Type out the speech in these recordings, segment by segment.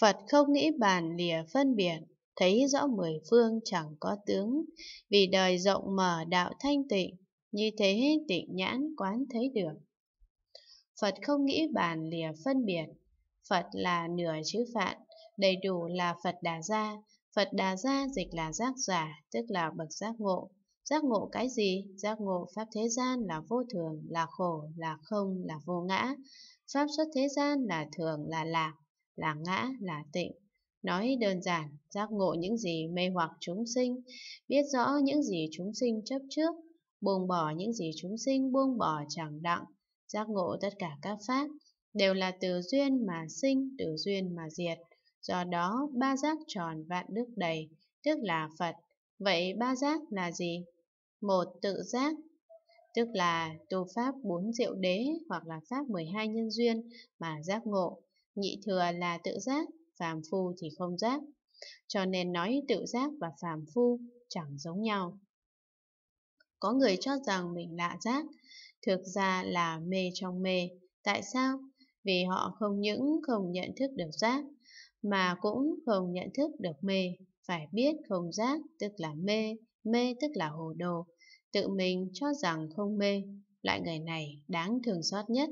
Phật không nghĩ bàn lìa phân biệt, thấy rõ mười phương chẳng có tướng, vì đời rộng mở đạo thanh tịnh, như thế tịnh nhãn quán thấy được. Phật không nghĩ bàn lìa phân biệt, Phật là nửa chữ phạn, đầy đủ là Phật Đà Gia, Phật Đà Gia dịch là giác giả, tức là bậc giác ngộ. Giác ngộ cái gì? Giác ngộ Pháp thế gian là vô thường, là khổ, là không, là vô ngã. Pháp xuất thế gian là thường, là lạc là ngã, là tịnh. Nói đơn giản, giác ngộ những gì mê hoặc chúng sinh, biết rõ những gì chúng sinh chấp trước, buông bỏ những gì chúng sinh buông bỏ chẳng đặng, giác ngộ tất cả các pháp, đều là từ duyên mà sinh, từ duyên mà diệt. Do đó, ba giác tròn vạn đức đầy, tức là Phật. Vậy ba giác là gì? Một tự giác, tức là tu pháp bốn diệu đế hoặc là pháp 12 nhân duyên mà giác ngộ. Nhị thừa là tự giác, phàm phu thì không giác. Cho nên nói tự giác và phàm phu chẳng giống nhau. Có người cho rằng mình lạ giác, thực ra là mê trong mê. Tại sao? Vì họ không những không nhận thức được giác, mà cũng không nhận thức được mê. Phải biết không giác tức là mê, mê tức là hồ đồ. Tự mình cho rằng không mê, loại người này đáng thường xót nhất.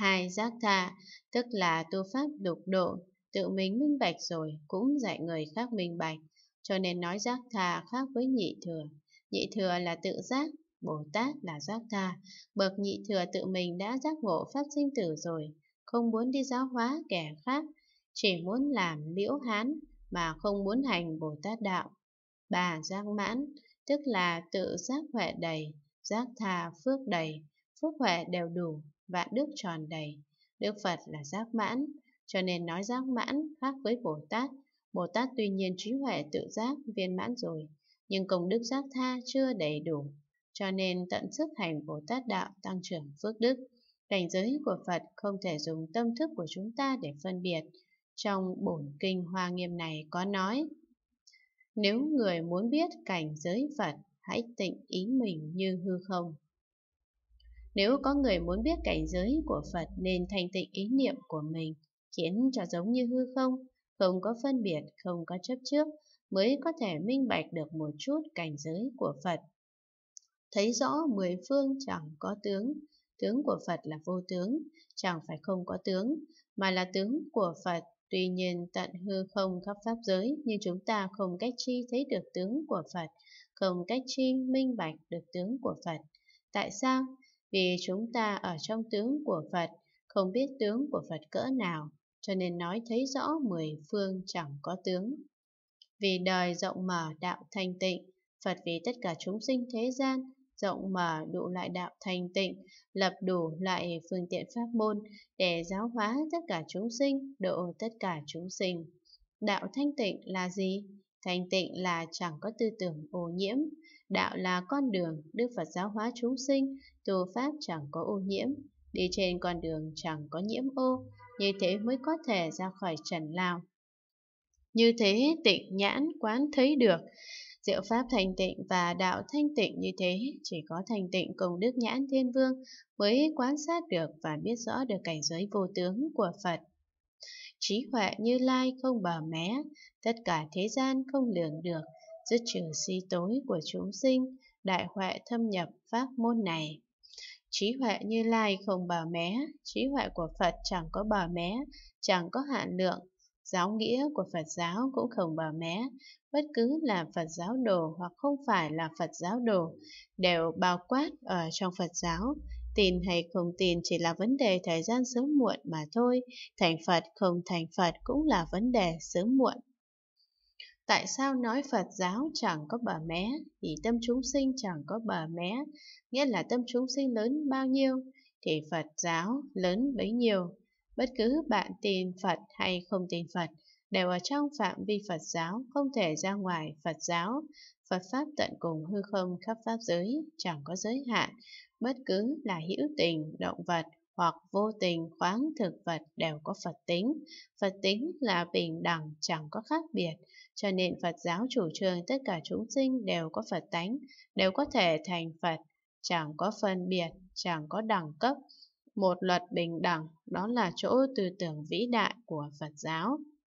Hai giác tha, tức là tu pháp đục độ, tự mình minh bạch rồi cũng dạy người khác minh bạch, cho nên nói giác tha khác với nhị thừa. Nhị thừa là tự giác, Bồ Tát là giác tha, bậc nhị thừa tự mình đã giác ngộ pháp sinh tử rồi, không muốn đi giáo hóa kẻ khác, chỉ muốn làm liễu hán mà không muốn hành Bồ Tát đạo. Bà giác mãn, tức là tự giác huệ đầy, giác tha phước đầy, phước huệ đều đủ, vạn đức tròn đầy. Đức Phật là giác mãn, cho nên nói giác mãn khác với Bồ Tát. Bồ Tát tuy nhiên trí huệ tự giác viên mãn rồi, nhưng công đức giác tha chưa đầy đủ, cho nên tận sức hành Bồ Tát đạo tăng trưởng phước đức. Cảnh giới của Phật không thể dùng tâm thức của chúng ta để phân biệt. Trong bổn kinh Hoa Nghiêm này có nói, nếu người muốn biết cảnh giới Phật, hãy tịnh ý mình như hư không, nếu có người muốn biết cảnh giới của Phật nên thành tịnh ý niệm của mình, khiến cho giống như hư không, không có phân biệt, không có chấp trước, mới có thể minh bạch được một chút cảnh giới của Phật. Thấy rõ mười phương chẳng có tướng, tướng của Phật là vô tướng, chẳng phải không có tướng, mà là tướng của Phật. Tuy nhiên tận hư không khắp pháp giới, nhưng chúng ta không cách chi thấy được tướng của Phật, không cách chi minh bạch được tướng của Phật. Tại sao? vì chúng ta ở trong tướng của Phật, không biết tướng của Phật cỡ nào, cho nên nói thấy rõ mười phương chẳng có tướng. Vì đời rộng mở đạo thanh tịnh, Phật vì tất cả chúng sinh thế gian, rộng mở đủ loại đạo thanh tịnh, lập đủ loại phương tiện pháp môn để giáo hóa tất cả chúng sinh, độ tất cả chúng sinh. Đạo thanh tịnh là gì? Thanh tịnh là chẳng có tư tưởng ô nhiễm, Đạo là con đường, Đức Phật giáo hóa chúng sinh, tu pháp chẳng có ô nhiễm, đi trên con đường chẳng có nhiễm ô, như thế mới có thể ra khỏi trần lao. Như thế tịnh nhãn quán thấy được, diệu pháp thành tịnh và đạo thanh tịnh như thế, chỉ có thành tịnh cùng đức nhãn thiên vương mới quan sát được và biết rõ được cảnh giới vô tướng của Phật. Trí huệ như lai không bờ mé, tất cả thế gian không lường được, dứt trừ si tối của chúng sinh, đại huệ thâm nhập pháp môn này. Trí huệ như lai không bờ mé, trí huệ của Phật chẳng có bờ mé, chẳng có hạn lượng, giáo nghĩa của Phật giáo cũng không bờ mé, bất cứ là Phật giáo đồ hoặc không phải là Phật giáo đồ, đều bao quát ở trong Phật giáo. Tin hay không tin chỉ là vấn đề thời gian sớm muộn mà thôi, thành Phật không thành Phật cũng là vấn đề sớm muộn. Tại sao nói Phật giáo chẳng có bờ mé thì tâm chúng sinh chẳng có bờ mé, nghĩa là tâm chúng sinh lớn bao nhiêu thì Phật giáo lớn bấy nhiêu. Bất cứ bạn tin Phật hay không tin Phật đều ở trong phạm vi Phật giáo, không thể ra ngoài Phật giáo. Phật Pháp tận cùng hư không khắp Pháp giới, chẳng có giới hạn, bất cứ là hữu tình, động vật hoặc vô tình khoáng thực vật đều có Phật tính. Phật tính là bình đẳng, chẳng có khác biệt, cho nên Phật giáo chủ trương tất cả chúng sinh đều có Phật tánh, đều có thể thành Phật, chẳng có phân biệt, chẳng có đẳng cấp. Một luật bình đẳng, đó là chỗ tư tưởng vĩ đại của Phật giáo.